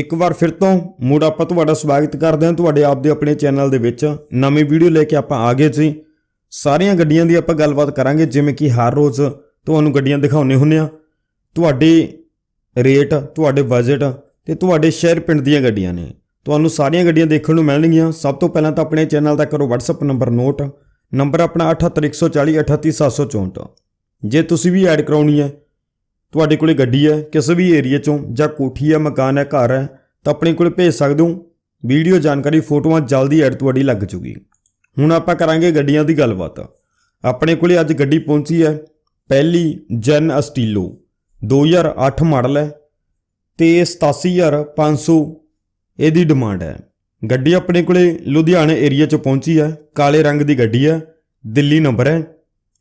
ਇੱਕ ਵਾਰ ਫਿਰ ਤੋਂ ਮੂੜ ਆਪਾਂ ਤੁਹਾਡਾ ਸਵਾਗਤ ਕਰਦੇ ਹਾਂ ਤੁਹਾਡੇ ਆਪ ਦੇ ਆਪਣੇ ਚੈਨਲ ਦੇ ਵਿੱਚ ਨਵੀਂ ਵੀਡੀਓ ਲੈ ਕੇ ਆਪਾਂ ਆ ਗਏ ਜੀ ਸਾਰੀਆਂ ਗੱਡੀਆਂ ਦੀ ਆਪਾਂ ਗੱਲਬਾਤ ਕਰਾਂਗੇ ਜਿਵੇਂ ਕਿ ਹਰ ਰੋਜ਼ ਤੁਹਾਨੂੰ ਗੱਡੀਆਂ ਦਿਖਾਉਣੇ ਹੁੰਨੇ ਆ ਤੁਹਾਡੇ ਰੇਟ ਤੁਹਾਡੇ ਬਜਟ ਤੇ ਤੁਹਾਡੇ ਸ਼ਹਿਰ ਪਿੰਡ ਦੀਆਂ ਗੱਡੀਆਂ ਨੇ ਤੁਹਾਨੂੰ ਸਾਰੀਆਂ ਗੱਡੀਆਂ ਦੇਖਣ ਨੂੰ ਮਿਲਣਗੀਆਂ ਸਭ ਤੋਂ ਪਹਿਲਾਂ ਤਾਂ ਆਪਣੇ ਚੈਨਲ ਦਾ ਕਰੋ WhatsApp ਨੰਬਰ ਨੋਟ ਨੰਬਰ ਆਪਣਾ 78140 ਜੇ ਤੁਸੀਂ ਵੀ ਐਡ ਕਰਾਉਣੀ ਹੈ ਤੁਹਾਡੇ ਕੋਲੇ ਗੱਡੀ ਹੈ ਕਿਸੇ ਵੀ ਏਰੀਆ ਚੋਂ ਜਾਂ ਕੋਠੀ ਹੈ ਮਕਾਨ ਹੈ ਘਰ ਹੈ ਤਾਂ ਆਪਣੇ ਕੋਲੇ ਭੇਜ ਸਕਦੇ ਹੋ ਵੀਡੀਓ ਜਾਣਕਾਰੀ ਫੋਟੋਆਂ ਜਲਦੀ ਐਡ ਤੁਹਾਡੀ ਲੱਗ ਜੂਗੀ ਹੁਣ ਆਪਾਂ ਕਰਾਂਗੇ ਗੱਡੀਆਂ ਦੀ ਗੱਲਬਾਤ ਆਪਣੇ ਕੋਲੇ ਅੱਜ ਗੱਡੀ ਪਹੁੰਚੀ ਹੈ ਪਹਿਲੀ ਜਨ ਅਸਟੀਲੋ 2008 ਮਾਡਲ ਹੈ ਤੇ 87500 ਇਹਦੀ ਡਿਮਾਂਡ ਹੈ ਗੱਡੀ ਆਪਣੇ ਕੋਲੇ ਲੁਧਿਆਣਾ ਏਰੀਆ ਚ ਪਹੁੰਚੀ ਹੈ ਕਾਲੇ ਰੰਗ ਦੀ ਗੱਡੀ ਹੈ ਦਿੱਲੀ ਨੰਬਰ ਹੈ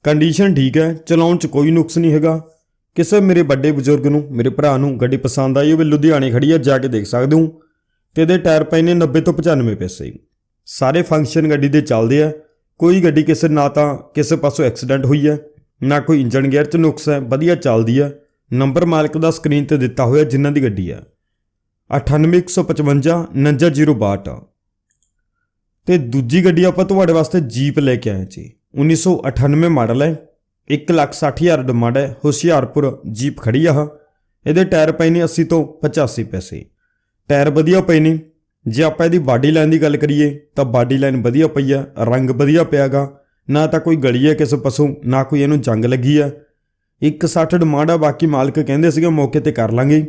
ਕੰਡੀਸ਼ਨ ਠੀਕ ਹੈ ਚਲਾਉਣ ਚ ਕੋਈ ਨੁਕਸ ਨਹੀਂ ਹੈਗਾ ਕਿਸੇ ਮੇਰੇ ਵੱਡੇ ਬਜ਼ੁਰਗ ਨੂੰ ਮੇਰੇ ਭਰਾ ਨੂੰ ਗੱਡੀ ਪਸੰਦ ਆਈ ਉਹ ਵੀ ਲੁਧਿਆਣੇ ਖੜੀ ਆ ਜਾ ਕੇ ਦੇਖ ਸਕਦੇ ਹੋ ਤੇ ਇਹਦੇ ਟਾਇਰ ਪਏ ਨੇ 90 ਤੋਂ 95 ਪੈਸੇ ਸਾਰੇ ਫੰਕਸ਼ਨ ਗੱਡੀ ਦੇ ਚੱਲਦੇ ਆ ਕੋਈ ਗੱਡੀ ਕਿਸੇ ਨਾ ਤਾਂ ਕਿਸੇ ਪਾਸੋਂ ਐਕਸੀਡੈਂਟ ਹੋਈ ਹੈ ਨਾ ਕੋਈ ਇੰਜਨ ਗੇਅਰ 'ਚ ਨੁਕਸ ਹੈ ਵਧੀਆ ਚੱਲਦੀ ਆ ਨੰਬਰ ਮਾਲਕ ਦਾ ਸਕਰੀਨ ਤੇ ਦਿੱਤਾ ਹੋਇਆ ਜਿੰਨਾਂ ਦੀ ਗੱਡੀ ਆ 98155 ਤੇ ਦੂਜੀ ਗੱਡੀ ਆਪਾਂ ਤੁਹਾਡੇ ਵਾਸਤੇ ਜੀਪ ਲੈ ਕੇ ਆਏ ਜੀ 1998 ਮਾਡਲ ਹੈ 160000 ਡਿਮਾਂਡ ਹੈ ਹੁਸ਼ਿਆਰਪੁਰ ਜੀਪ ਖੜੀ ਆ ਇਹਦੇ ਟਾਇਰ ਪਏ ਨੇ 80 ਤੋਂ 85 ਪੈਸੇ ਟਾਇਰ ਵਧੀਆ ਪਏ ਨੇ ਜੇ ਆਪਾਂ ਇਹਦੀ ਬਾਡੀ ਲਾਈਨ ਦੀ ਗੱਲ ਕਰੀਏ ਤਾਂ ਬਾਡੀ ਲਾਈਨ ਵਧੀਆ ਪਈ ਆ ਰੰਗ ਵਧੀਆ ਪਿਆਗਾ ਨਾ ਤਾਂ ਕੋਈ ਗਲੀ ਹੈ ਕਿਸੇ ਨਾ ਕੋਈ ਇਹਨੂੰ ਜੰਗ ਲੱਗੀ ਆ 160 ਡਿਮਾਂਡ ਆ ਬਾਕੀ ਮਾਲਕ ਕਹਿੰਦੇ ਸੀਗੇ ਮੌਕੇ ਤੇ ਕਰ ਲਾਂਗੇ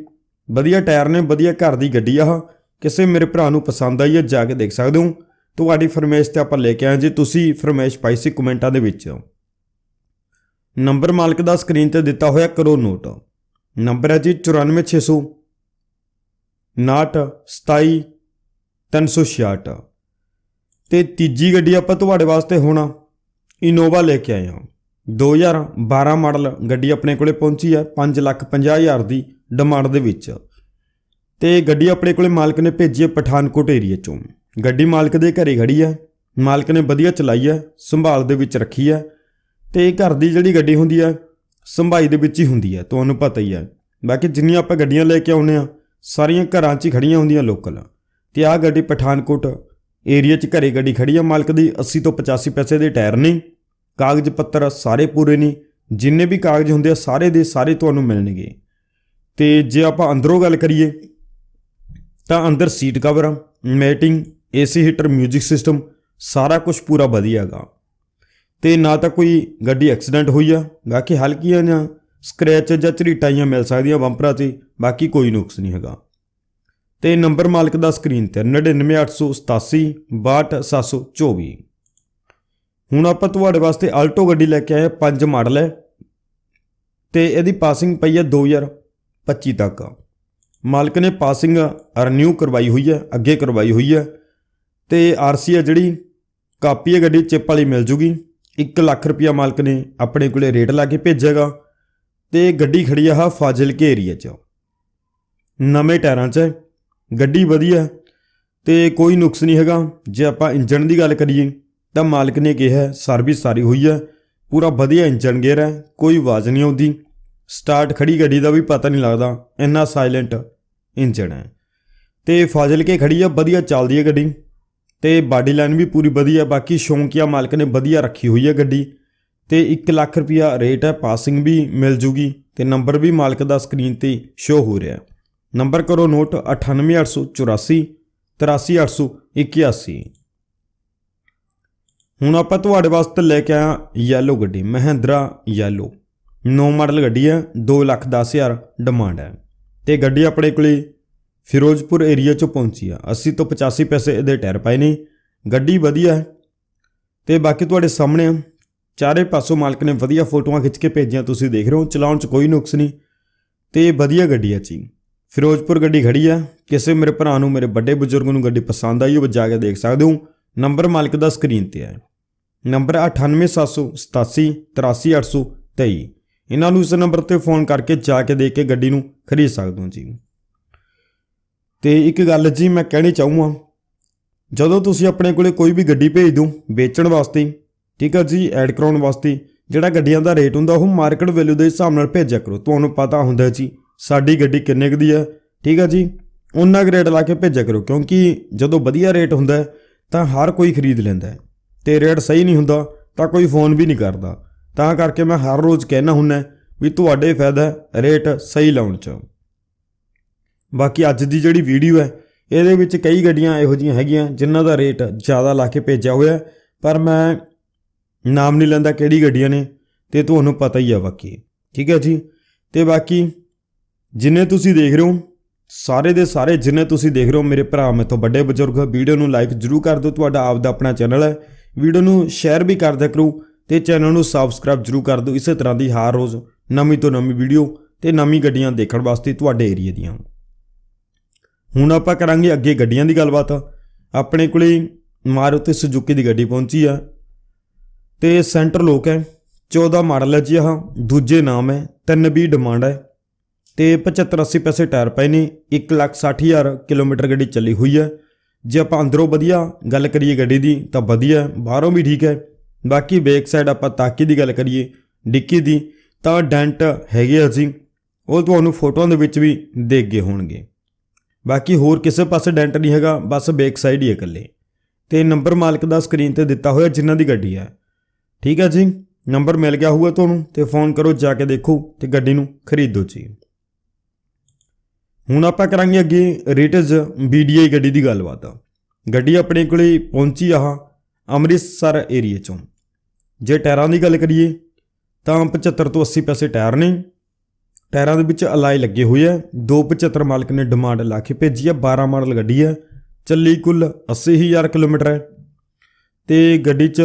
ਵਧੀਆ ਟਾਇਰ ਨੇ ਵਧੀਆ ਘਰ ਦੀ ਗੱਡੀ ਆ ਕਿਸੇ ਮੇਰੇ ਭਰਾ ਨੂੰ ਪਸੰਦ ਆਈ ਆ ਜਾ ਕੇ ਦੇਖ ਸਕਦੇ ਹੋ ਤੁਹਾਡੀ ਫਰਮੇਸ਼ ਤੇ ਆਪਾਂ ਲੈ ਕੇ ਆਏ ਜੀ ਤੁਸੀਂ ਫਰਮੇਸ਼ ਪਾਈ ਸੀ ਕਮੈਂਟਾਂ ਦੇ ਵਿੱਚ ਨੰਬਰ ਮਾਲਕ ਦਾ ਸਕਰੀਨ ਤੇ ਦਿੱਤਾ ਹੋਇਆ ਕਰੋ ਨੋਟ ਨੰਬਰ ਹੈ ਜੀ 94600 927 ਤੇ ਤੀਜੀ ਗੱਡੀ ਆਪਾਂ ਤੁਹਾਡੇ ਵਾਸਤੇ ਹੁਣ ਇਨੋਵਾ ਲੈ ਕੇ ਆਏ ਹਾਂ 2012 ਮਾਡਲ ਗੱਡੀ ਆਪਣੇ ਕੋਲੇ ਪਹੁੰਚੀ ਹੈ 550000 ਦੀ ਡਿਮਾਂਡ ਦੇ ਵਿੱਚ ਤੇ ਗੱਡੀ ਆਪਣੇ ਕੋਲੇ ਮਾਲਕ ਨੇ ਭੇਜੀ ਹੈ ਪਠਾਨਕੋਟ ਏਰੀਆ ਚੋਂ ਗੱਡੀ ਮਾਲਕ ਦੇ ਘਰੇ ਖੜੀ ਹੈ ਮਾਲਕ ਨੇ ਵਧੀਆ ਚਲਾਈ ਹੈ ਸੰਭਾਲ ਦੇ ਵਿੱਚ ਰੱਖੀ ਹੈ ਤੇ ਘਰ ਦੀ ਜਿਹੜੀ ਗੱਡੀ ਹੁੰਦੀ ਆ ਸੰਭਾਈ ਦੇ ਵਿੱਚ ਹੀ ਹੁੰਦੀ ਆ ਤੁਹਾਨੂੰ ਪਤਾ ਹੀ ਆ ਬਾਕੀ ਜਿੰਨੀਆਂ ਆਪਾਂ ਗੱਡੀਆਂ ਲੈ ਕੇ ਆਉਨੇ ਆ ਸਾਰੀਆਂ ਘਰਾਂ 'ਚ ਹੀ ਖੜੀਆਂ ਹੁੰਦੀਆਂ ਲੋਕਲ ਤੇ ਆ ਗੱਡੀ ਪਠਾਨਕੋਟ ਏਰੀਆ 'ਚ ਘਰੇ ਗੱਡੀ ਖੜੀ ਆ ਮਾਲਕ ਦੀ 80 ਤੋਂ 85 ਪੈਸੇ ਦੇ ਟਾਇਰ ਨਹੀਂ ਕਾਗਜ਼ ਪੱਤਰ ਸਾਰੇ ਪੂਰੇ ਨੇ ਜਿੰਨੇ ਵੀ ਕਾਗਜ਼ ਹੁੰਦੇ ਆ ਸਾਰੇ ਦੇ ਸਾਰੇ ਤੁਹਾਨੂੰ ਮਿਲਣਗੇ ਤੇ ਜੇ ਆਪਾਂ ਅੰਦਰੋਂ ਗੱਲ ਕਰੀਏ ਤਾਂ ਅੰਦਰ seat cover matting AC heater 뮤직 system ਸਾਰਾ ਕੁਝ ਪੂਰਾ ਵਧੀਆਗਾ ਤੇ ਨਾ ਤਾਂ ਕੋਈ ਗੱਡੀ ਐਕਸੀਡੈਂਟ ਹੋਈ ਆ ਬਾਕੀ ਹਲਕੀਆਂ ਜਾਂ ਸਕ੍ਰੈਚ ਜਾਂ ਝਰੀਟਾਈਆਂ ਮਿਲ ਸਕਦੀਆਂ ਬੰਪਰਾਂ ਤੇ ਬਾਕੀ ਕੋਈ ਨੁਕਸ ਨਹੀਂ ਹੈਗਾ ਤੇ ਨੰਬਰ ਮਾਲਕ ਦਾ ਸਕਰੀਨ ਤੇ 9988872724 ਹੁਣ ਆਪਾਂ ਤੁਹਾਡੇ ਵਾਸਤੇ ਆਲਟੋ ਗੱਡੀ ਲੈ ਕੇ ਆਏ ਪੰਜ ਮਾਡਲ ਹੈ ਤੇ ਇਹਦੀ ਪਾਸਿੰਗ ਪਈ ਹੈ 2025 ਤੱਕ ਮਾਲਕ ਨੇ ਪਾਸਿੰਗ ਰੀਨਿਊ ਕਰਵਾਈ ਹੋਈ ਹੈ ਅੱਗੇ ਕਰਵਾਈ ਹੋਈ ਹੈ ਤੇ ਆਰਸੀ ਹੈ ਜਿਹੜੀ ਕਾਪੀ ਹੈ ਗੱਡੀ ਚਿਪ ਵਾਲੀ ਮਿਲ ਜੂਗੀ 1 ਲੱਖ ਰੁਪਿਆ ਮਾਲਕ ਨੇ ਆਪਣੇ ਕੋਲੇ ਰੇਟ ਲਾ ਕੇ ਭੇਜੇਗਾ ਤੇ ਗੱਡੀ ਖੜੀ ਆ ਫਾਜ਼ਿਲ ਕੇ ਏਰੀਆ 'ਚ ਨਵੇਂ ਟਾਇਰਾਂ 'ਚ ਗੱਡੀ ਵਧੀਆ ਤੇ ਕੋਈ ਨੁਕਸ ਨਹੀਂ ਹੈਗਾ ਜੇ ਆਪਾਂ ਇੰਜਣ ਦੀ ਗੱਲ ਕਰੀਏ ਤਾਂ ਮਾਲਕ ਨੇ ਕਿਹਾ ਸਰਵਿਸ ਸਾਰੀ ਹੋਈ ਹੈ ਪੂਰਾ ਵਧੀਆ ਇੰਜਣ ਗੇਅਰ ਹੈ ਕੋਈ ਆਵਾਜ਼ ਨਹੀਂ ਆਉਂਦੀ ਸਟਾਰਟ ਖੜੀ ਗੱਡੀ ਦਾ ਵੀ ਪਤਾ ਨਹੀਂ ਲੱਗਦਾ ਇੰਨਾ ਸਾਇਲੈਂਟ ਇੰਜਣ ਹੈ ਤੇ ਫਾਜ਼ਿਲ ਕੇ ਖੜੀ ਆ ਵਧੀਆ ਚੱਲਦੀ ਹੈ ਗੱਡੀ ਤੇ ਬਾਡੀ ਲਾਈਨ ਵੀ ਪੂਰੀ ਵਧੀਆ ਬਾਕੀ ਸ਼ੌਂਕੀਆ ਮਾਲਕ ਨੇ ਵਧੀਆ ਰੱਖੀ ਹੋਈ ਹੈ ਗੱਡੀ ਤੇ 1 ਲੱਖ ਰੁਪਿਆ ਰੇਟ ਹੈ ਪਾਸਿੰਗ ਵੀ ਮਿਲ ਜੂਗੀ ਤੇ ਨੰਬਰ ਵੀ ਮਾਲਕ ਦਾ ਸਕਰੀਨ ਤੇ ਸ਼ੋ ਹੋ ਰਿਹਾ ਨੰਬਰ ਕਰੋ ਨੋਟ 98884 83881 ਹੁਣ ਆਪਾਂ ਤੁਹਾਡੇ ਵਾਸਤੇ ਲੈ ਕੇ ਆਇਆ ਯੈਲੋ ਗੱਡੀ ਮਹਿੰਦਰਾ ਯੈਲੋ ਨੋ ਮਾਡਲ ਗੱਡੀ ਹੈ 2 ਲੱਖ ਡਿਮਾਂਡ ਹੈ ਤੇ ਗੱਡੀ ਆਪਣੇ ਕੋਲੇ ਫਿਰੋਜ਼ਪੁਰ ਏਰੀਆ 'ਚ ਪਹੁੰਚੀ ਆ 80 ਤੋਂ 85 ਪੈਸੇ ਇਹਦੇ ਟਾਇਰ ਪਏ ਨੇ ਗੱਡੀ ਵਧੀਆ ਤੇ ਬਾਕੀ ਤੁਹਾਡੇ ਸਾਹਮਣੇ ਆ ਚਾਰੇ ਪਾਸੋਂ ਮਾਲਕ ਨੇ ਵਧੀਆ ਫੋਟੋਆਂ ਖਿੱਚ ਕੇ ਭੇਜੀਆਂ ਤੁਸੀਂ ਦੇਖ ਰਹੇ ਹੋ ਚਲਾਉਣ 'ਚ ਕੋਈ ਨੁਕਸ ਨਹੀਂ ਤੇ ਵਧੀਆ ਗੱਡੀ ਆ ਜੀ ਫਿਰੋਜ਼ਪੁਰ ਗੱਡੀ ਖੜੀ ਆ ਕਿਸੇ ਮੇਰੇ ਭਰਾ ਨੂੰ ਮੇਰੇ ਵੱਡੇ ਬਜ਼ੁਰਗ ਨੂੰ ਗੱਡੀ ਪਸੰਦ ਆਈ ਉਹ ਜਾ ਕੇ ਦੇਖ ਸਕਦੇ ਹੋ ਨੰਬਰ ਮਾਲਕ ਦਾ ਸਕਰੀਨ ਤੇ ਆ ਨੰਬਰ 9877883823 ਇਹਨਾਂ ਨੂੰ ਇਸ ਨੰਬਰ ਤੇ ਫੋਨ ਕਰਕੇ ਜਾ ਕੇ ਦੇਖ ਕੇ ਗੱਡੀ ਨੂੰ ਖਰੀਦ ਸਕਦੇ ਹੋ ਜੀ ਤੇ ਇੱਕ ਗੱਲ ਜੀ ਮੈਂ ਕਹਿਣੀ ਚਾਹੂੰਗਾ ਜਦੋਂ ਤੁਸੀਂ ਆਪਣੇ ਕੋਲੇ ਕੋਈ ਵੀ ਗੱਡੀ ਭੇਜ ਦੋ ਵੇਚਣ ਵਾਸਤੇ ਠੀਕ ਹੈ ਜੀ ਐਡ ਕਰਾਉਣ ਵਾਸਤੇ ਜਿਹੜਾ ਗੱਡੀਆਂ ਦਾ ਰੇਟ ਹੁੰਦਾ ਉਹ ਮਾਰਕੀਟ ਵੈਲਿਊ ਦੇ ਹਿਸਾਬ ਨਾਲ ਭੇਜਿਆ ਕਰੋ ਤੁਹਾਨੂੰ ਪਤਾ ਹੁੰਦਾ ਜੀ ਸਾਡੀ ਗੱਡੀ ਕਿੰਨੇ ਕੁ ਦੀ ਹੈ ਠੀਕ ਹੈ ਜੀ ਉਹਨਾਂ ਗ੍ਰੇਡ ਰੇਟ ਲਾ ਕੇ ਭੇਜਿਆ ਕਰੋ ਕਿਉਂਕਿ ਜਦੋਂ ਵਧੀਆ ਰੇਟ ਹੁੰਦਾ ਤਾਂ ਹਰ ਕੋਈ ਖਰੀਦ ਲੈਂਦਾ ਤੇ ਰੇਟ ਸਹੀ ਨਹੀਂ ਹੁੰਦਾ ਤਾਂ ਕੋਈ ਫੋਨ ਵੀ ਨਹੀਂ ਕਰਦਾ ਤਾਂ ਕਰਕੇ ਮੈਂ ਹਰ ਰੋਜ਼ ਕਹਿਣਾ ਹੁੰਨਾ ਵੀ ਤੁਹਾਡੇ ਫਾਇਦਾ ਰੇਟ ਸਹੀ ਲਾਉਣ ਚ ਬਾਕੀ ਅੱਜ ਦੀ ਜਿਹੜੀ ਵੀਡੀਓ ਹੈ ਇਹਦੇ ਵਿੱਚ ਕਈ ਗੱਡੀਆਂ ਇਹੋ ਜੀਆਂ ਹੈਗੀਆਂ ਜਿਨ੍ਹਾਂ ਦਾ ਰੇਟ ਜ਼ਿਆਦਾ ਲਾ ਕੇ ਭੇਜਿਆ ਹੋਇਆ ਪਰ ਮੈਂ ਨਾਮ ਨਹੀਂ ਲੈਂਦਾ ਕਿਹੜੀ ਗੱਡੀਆਂ ਨੇ ਤੇ ਤੁਹਾਨੂੰ ਪਤਾ ਹੀ ਆ ਬਾਕੀ ਠੀਕ ਹੈ ਜੀ ਤੇ ਬਾਕੀ ਜਿੰਨੇ ਤੁਸੀਂ ਦੇਖ ਰਹੇ ਹੋ ਸਾਰੇ ਦੇ ਸਾਰੇ ਜਿੰਨੇ ਤੁਸੀਂ ਦੇਖ ਰਹੇ ਹੋ ਮੇਰੇ ਭਰਾ ਮੇਥੋਂ ਵੱਡੇ ਬਜ਼ੁਰਗ ਵੀਡੀਓ ਨੂੰ ਲਾਈਕ ਜ਼ਰੂਰ ਕਰ ਦਿਓ ਤੁਹਾਡਾ ਆਪ ਦਾ ਆਪਣਾ ਚੈਨਲ ਹੈ ਵੀਡੀਓ ਨੂੰ ਸ਼ੇਅਰ ਵੀ ਕਰ ਦਿਆ ਕਰੋ ਤੇ ਚੈਨਲ ਨੂੰ ਸਬਸਕ੍ਰਾਈਬ ਜ਼ਰੂਰ ਕਰ ਦਿਓ ਇਸੇ ਤਰ੍ਹਾਂ ਦੀ ਹਰ ਰੋਜ਼ ਨਵੀਂ ਤੋਂ ਨਵੀਂ ਵੀਡੀਓ ਤੇ ਨਵੀਂ ਗੱਡੀਆਂ ਦੇਖਣ ਵਾਸਤੇ ਤੁਹਾਡੇ ਏਰੀਆ ਦੀਆਂ ਹੁਣ ਆਪਾਂ ਕਰਾਂਗੇ ਅੱਗੇ ਗੱਡੀਆਂ ਦੀ ਗੱਲਬਾਤ ਆਪਣੇ ਕੋਲੇ ਮਾਰੂਤੀ ਸੁਜ਼ੂਕੀ ਦੀ ਗੱਡੀ ਪਹੁੰਚੀ ਆ ਤੇ ਸੈਂਟਰ ਲੋਕ ਹੈ 14 ਮਾਡਲ ਹੈ ਜੀ ਆਹ ਦੂਜੇ ਨਾਮ ਹੈ 3B ਡਿਮਾਂਡ ਹੈ ਤੇ 75 80 ਪੈਸੇ ਟਾਇਰ ਪਏ ਨੇ 160000 ਕਿਲੋਮੀਟਰ ਗੱਡੀ ਚੱਲੀ ਹੋਈ ਹੈ ਜੇ ਆਪਾਂ ਅੰਦਰੋਂ ਵਧੀਆ ਗੱਲ ਕਰੀਏ ਗੱਡੀ ਦੀ ਤਾਂ ਵਧੀਆ ਬਾਹਰੋਂ ਵੀ ਠੀਕ ਹੈ ਬਾਕੀ ਬੈਕ ਸਾਈਡ ਆਪਾਂ ਤਾਕੀ ਦੀ ਗੱਲ ਕਰੀਏ ਡਿੱਕੀ ਦੀ ਤਾਂ ਡੈਂਟ ਹੈਗੇ ਅਸੀਂ ਉਹ ਤੁਹਾਨੂੰ ਫੋਟੋਆਂ ਦੇ ਵਿੱਚ ਵੀ ਦੇਖ ਗਏ ਹੋਣਗੇ ਬਾਕੀ ਹੋਰ ਕਿਸੇ ਪਾਸੇ ਡੈਂਟ ਨਹੀਂ ਹੈਗਾ ਬਸ ਬੈਕ ਸਾਈਡ ਹੀ ਹੈ ਇਕੱਲੇ ਤੇ ਨੰਬਰ ਮਾਲਕ ਦਾ ਸਕਰੀਨ ਤੇ ਦਿੱਤਾ ਹੋਇਆ ਜਿਨ੍ਹਾਂ ਦੀ ਗੱਡੀ ਹੈ ਠੀਕ ਹੈ ਜੀ ਨੰਬਰ ਮਿਲ ਗਿਆ ਹੋਊਗਾ ਤੁਹਾਨੂੰ ਤੇ ਫੋਨ ਕਰੋ ਜਾ ਕੇ ਦੇਖੋ ਤੇ ਗੱਡੀ ਨੂੰ ਖਰੀਦੋ ਜੀ ਹੁਣ ਆਪਾਂ ਕਰਾਂਗੇ ਅੱਗੇ ਰੇਟਸ ਬੀਡੀਆਈ ਗੱਡੀ ਦੀ ਗੱਲਬਾਤ ਗੱਡੀ ਆਪਣੇ ਕੋਲੇ ਪਹੁੰਚੀ ਆ ਅੰਮ੍ਰਿਤਸਰ ਏਰੀਆ ਚੋਂ ਜੇ ਟਾਇਰਾਂ ਦੀ ਗੱਲ ਕਰੀਏ ਤਾਂ 75 ਤੋਂ 80 ਪੈਸੇ ਟਾਇਰ ਨੇ ਟਾਇਰਾਂ ਦੇ ਵਿੱਚ ਅਲਾਈ ਲੱਗੇ ਹੋਏ ਆ 275 ਮਾਲਕ ਨੇ ਡਿਮਾਂਡ ਲਾ ਕੇ ਭੇਜੀ ਆ 12 ਮਾਡਲ ਗੱਡੀ ਆ ਚੱਲੀ ਕੁੱਲ 80000 ਕਿਲੋਮੀਟਰ ਹੈ ਤੇ ਗੱਡੀ 'ਚ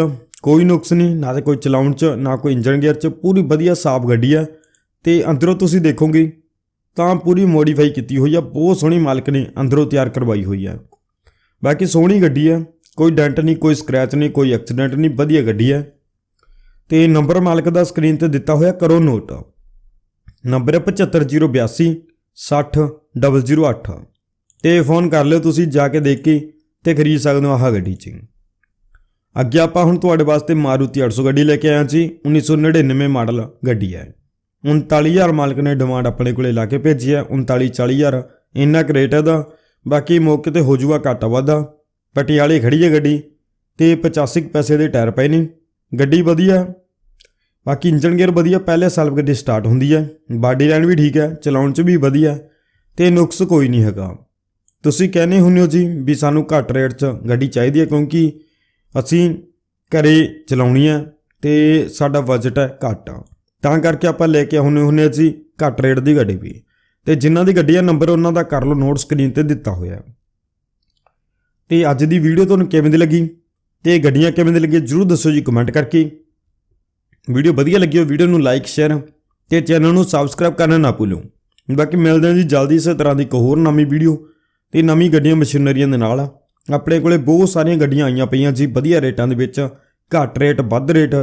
ਕੋਈ ਨੁਕਸ ਨਹੀਂ ਨਾ ਤੇ ਕੋਈ ਚਲਾਉਣ 'ਚ ਨਾ ਕੋਈ ਇੰਜਨ ਗੇਅਰ 'ਚ ਪੂਰੀ ਵਧੀਆ ਸਾਫ਼ ਗੱਡੀ ਆ ਤੇ ਅੰਦਰੋਂ ਤੁਸੀਂ ਦੇਖੋਗੇ ਤਾਂ ਪੂਰੀ ਮੋਡੀਫਾਈ ਕੀਤੀ ਹੋਈ ਆ ਬਹੁਤ ਸੋਹਣੀ ਮਾਲਕ ਨੇ ਅੰਦਰੋਂ ਤਿਆਰ ਕਰਵਾਈ ਹੋਈ ਆ ਬਾਕੀ ਸੋਹਣੀ ਗੱਡੀ ਆ ਕੋਈ ਡੈਂਟ ਨਹੀਂ ਕੋਈ ਸਕ੍ਰੈਚ ਨਹੀਂ ਕੋਈ ਐਕਸੀਡੈਂਟ ਨਹੀਂ ਵਧੀਆ ਗੱਡੀ ਆ ਤੇ ਨੰਬਰ ਮਾਲਕ ਦਾ ਸਕਰੀਨ ਤੇ ਦਿੱਤਾ ਹੋਇਆ ਕਰੋ ਨੋਟ ਨੰਬਰ 75082 ਤੇ ਫੋਨ ਕਰ ਲਿਓ ਤੁਸੀਂ ਜਾ ਕੇ ਦੇਖ ਕੇ ਤੇ ਖਰੀਦ ਸਕਦੇ ਹੋ ਆਹ ਗੱਡੀ ਚ ਅੱਗੇ ਆਪਾਂ ਹੁਣ ਤੁਹਾਡੇ ਵਾਸਤੇ ਮਾਰੂਤੀ 800 ਗੱਡੀ ਲੈ ਕੇ ਆਇਆ ਜੀ 1999 ਮਾਡਲ ਗੱਡੀ ਹੈ 39000 ਮਾਲਕ ਨੇ ਡਿਮਾਂਡ ਆਪਣੇ ਕੋਲੇ ਲਾ ਕੇ ਭੇਜੀ ਹੈ 39 40000 ਇੰਨਾ ਕਰੇਟ ਹੈ ਦਾ ਬਾਕੀ ਮੌਕੇ ਤੇ ਹੋ ਜੂਗਾ ਘਟਾ ਵਾਧਾ ਪਟਿਆਲੇ ਖੜੀ ਹੈ ਗੱਡੀ ਤੇ 85 ਪੈਸੇ ਦੇ ਟਾਇਰ ਪਏ ਨੇ ਗੱਡੀ ਵਧੀਆ ਬਾਕੀ ਇੰਜਨ ਗੇਅਰ ਵਧੀਆ ਪਹਿਲੇ ਸੈਲਫ ਗੱਡੀ ਸਟਾਰਟ ਹੁੰਦੀ ਹੈ ਬਾਡੀ ਲਾਈਨ ਵੀ ਠੀਕ ਹੈ ਚਲਾਉਣ 'ਚ ਵੀ ਵਧੀਆ ਤੇ ਨੁਕਸ ਕੋਈ ਨਹੀਂ ਹੈਗਾ ਤੁਸੀਂ ਕਹਿੰਦੇ ਹੁੰਨੇ ਹੋ ਜੀ ਵੀ ਸਾਨੂੰ ਘੱਟ ਰੇਟ 'ਚ ਗੱਡੀ ਚਾਹੀਦੀ ਹੈ ਕਿਉਂਕਿ ਅਸੀਂ ਘਰੇ ਚਲਾਉਣੀ ਹੈ ਤੇ ਸਾਡਾ ਬਜਟ ਹੈ ਘੱਟ ਤਾਂ ਕਰਕੇ ਆਪਾਂ ਲੈ ਕੇ ਹੁੰਨੇ ਹੁੰਨੇ ਜੀ ਘੱਟ ਰੇਟ ਦੀ ਗੱਡੀ ਵੀ ਤੇ ਜਿਨ੍ਹਾਂ ਦੀ ਗੱਡੀ ਆ ਨੰਬਰ ਉਹਨਾਂ ਦਾ ਕਰ ਲਓ ਨੋਟ ਸਕਰੀਨ ਤੇ ਦਿੱਤਾ ਹੋਇਆ ਤੇ ਅੱਜ ਦੀ ਵੀਡੀਓ ਤੁਹਾਨੂੰ ਕਿਵੇਂ ਦੀ ਲੱਗੀ ਤੇ ਗੱਡੀਆਂ ਕਿਵੇਂ ਦੀ ਲੱਗੀ ਜਰੂਰ ਦੱਸੋ ਜੀ ਕਮੈਂਟ ਕਰਕੇ ਵੀਡੀਓ ਵਧੀਆ ਲੱਗੀ ਹੋ ਵੀਡੀਓ ਨੂੰ ਲਾਈਕ ਸ਼ੇਅਰ ਤੇ ਚੈਨਲ ਨੂੰ ਸਬਸਕ੍ਰਾਈਬ ਕਰਨਾ ਨਾ ਭੁੱਲੋ ਬਾਕੀ ਮਿਲਦੇ ਹਾਂ ਜੀ ਜਲਦੀ ਇਸੇ ਤਰ੍ਹਾਂ ਦੀ ਇੱਕ ਹੋਰ ਨਵੀਂ ਵੀਡੀਓ ਤੇ ਨਵੀਂ ਗੱਡੀਆਂ ਮਸ਼ੀਨਰੀਆਂ ਦੇ ਨਾਲ ਆਪਣੇ ਕੋਲੇ ਬਹੁਤ ਸਾਰੀਆਂ ਗੱਡੀਆਂ ਆਈਆਂ ਪਈਆਂ ਜੀ ਵਧੀਆ ਰੇਟਾਂ ਦੇ ਵਿੱਚ ਘੱਟ ਰੇਟ ਵੱਧ ਰੇਟ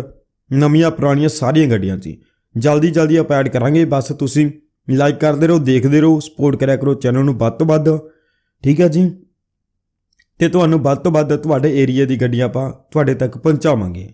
ਨਵੀਆਂ ਪੁਰਾਣੀਆਂ ਸਾਰੀਆਂ ਗੱਡੀਆਂ ਜੀ ਜਲਦੀ ਜਲਦੀ ਆਪਾਂ ਐਡ ਕਰਾਂਗੇ ਬਸ ਤੁਸੀਂ ਲਾਈਕ ਕਰਦੇ ਰਹੋ ਦੇਖਦੇ ਰਹੋ ਸਪੋਰਟ ਕਰਿਆ ਕਰੋ ਚੈਨਲ ਨੂੰ ਵੱਧ ਤੋਂ ਵੱਧ ਠੀਕ ਹੈ ਜੀ ਤੇ ਤੁਹਾਨੂੰ ਵੱਧ ਤੋਂ ਵੱਧ ਤੁਹਾਡੇ ਏਰੀਆ ਦੀ ਗੱਡੀਆਂ ਆਪਾਂ ਤੁਹਾਡੇ ਤੱਕ ਪਹੁੰਚਾਵਾਂਗੇ